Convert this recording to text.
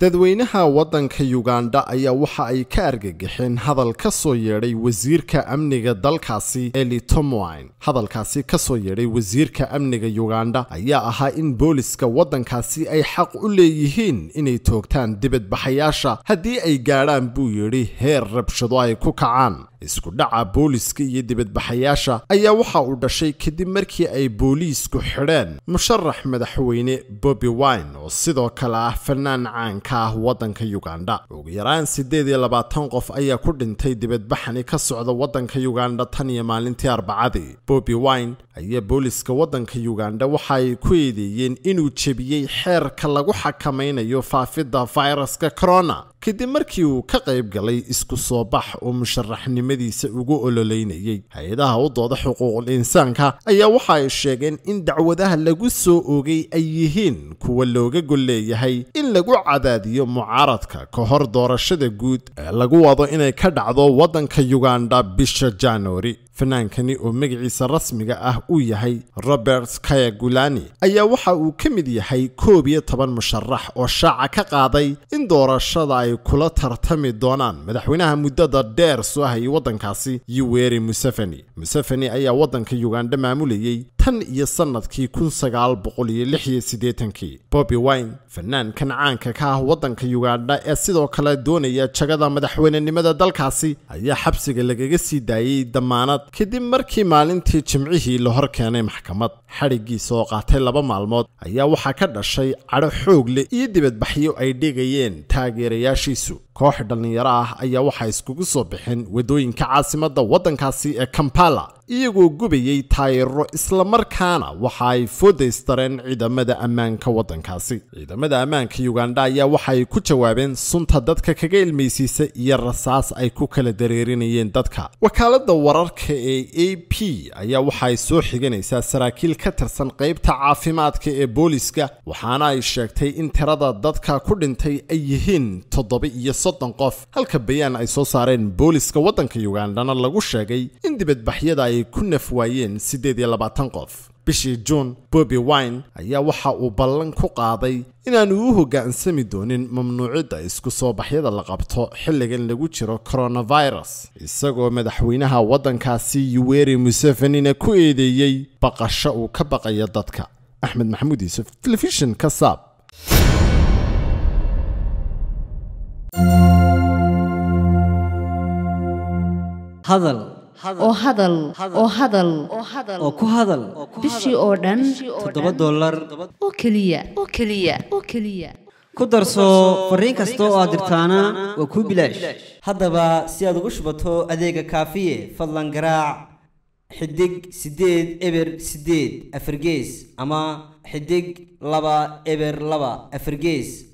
dadweynaha waddanka yuganda ayaa waxa ay ka argagixeen hadal ka soo yeedhay wasiirka amniga dalkaasi eli tomwine hadalkaasi ka soo yeedhay wasiirka amniga uganda ayaa ahaa in booliska waddankaasi ay xaq u leeyihiin inay toogtaan dibadbaxayaasha haddii ay gaadhaan buu yidhi heer rabshado ay ku kacaan isku dhaca booliska iyo dibadbaxayaasha ayaa waxa uu dhashay kadib markii ay booliisku xidheen musharax madaxweyne bobi wine oo sidoo kale ah fannaan caanka ka ah wadanka ugandha ugu yaraan siddeed iyo labaatan qof ayaa ku dhintay dibadbaxani ka socda waddanka ugandha tan iyo maalintii arbacadii bobby wine ayaa booliiska waddanka uganda waxa ay ku eedeeyeen inuu jebiyey xeerka lagu xakamaynayo faafidda fayraska corona kadib markii uu ka qayb galay isku soo bax oo musharaxnimadiisa ugu ololeynayey hay-adaha u dooda xuquuqul insaanka ayaa waxa ay sheegeen in dacwadaha lagu soo oogay ay yihiin kuwa looga gol leeyahay in lagu cadaadiyo mucaaradka ka hor doorashada guud ee lagu wado inay ka dhacdo waddanka yuganda bisha januari fanaankani oo magiciisa rasmiga ah uu yahay robert kayagulani ayaa waxa uu ka mid yahay koob iyo toban musharax oo shaaca ka qaaday in doorashada ay kula tartami doonaan madaxweynaha muddada dheer soo hayay waddankaasi yoweri museveni museveni ayaa waddanka yugandha maamulayey tan iyo sannadkii kun sagaal boqol iyo lix iyo siddeetankii bobby wine fanaankan caanka ka ah waddanka uganda ee sidoo kale doonaya jagada madaxweynenimada dalkaasi ayaa xabsiga lagaga sii daayey dammaanad kadib markii maalintii jimcihii la hor keenay maxkamad xadhiggiisa oo qaatay laba maalmood ayaa waxaa ka dhashay cadho xoog leh iyo dibadbaxyo ay dhigayeen taageerayaashiisu koox dhallinyaro ah ayaa waxaa iskugu soo bixin wadooyinka caasimadda waddankaasi ee kampala iyagoo gubayay taayiro islamarkaana waxa ay foodaystareen ciidamada ammaanka waddankaasi ciidamada ammaanka uganda ayaa waxa ay ku jawaabeen sunta dadka kaga ilmaysiisa iyo rasaas ay ku kala dareerinayeen dadka wakaaladda wararka ee a p ayaa waxa ay soo xiganaysaa saraakiil ka tirsan qaybta caafimaadka ee booliska waxaana ay sheegtay in tirada dadka ku dhintay ay yihiin toddoba iyo soddon qof halka bayaan ay soo saareen booliska waddanka yugandhana lagu sheegay in dibadbaxyada ay ay ku naf waayeen siddeed iyo labaatan qof bishii juun bobby wine ayaa waxa uu ballan ku qaaday inaanu u hoggaansami doonin mamnuucidda isku soo baxyada la qabto xilligan lagu jiro coronavirus isagoo madaxweynaha waddankaasi yuweri musefenina ku eedeeyey baqasho uu ka baqayo dadka axmed maxamuud yuusuf telefishin ka saab hadal oo hadal oo hadal oo ku hadal bishii oo dhan toddoba dollar oo keliya oo keliya oo keliya ku darso fariin kasta oo aad dirtaana waa kuu bilaash haddaba si aad ugu shubato adeega kaafiye fadlan garaac xidig siddeed eber siddeed afargees ama xidig laba eber laba afargees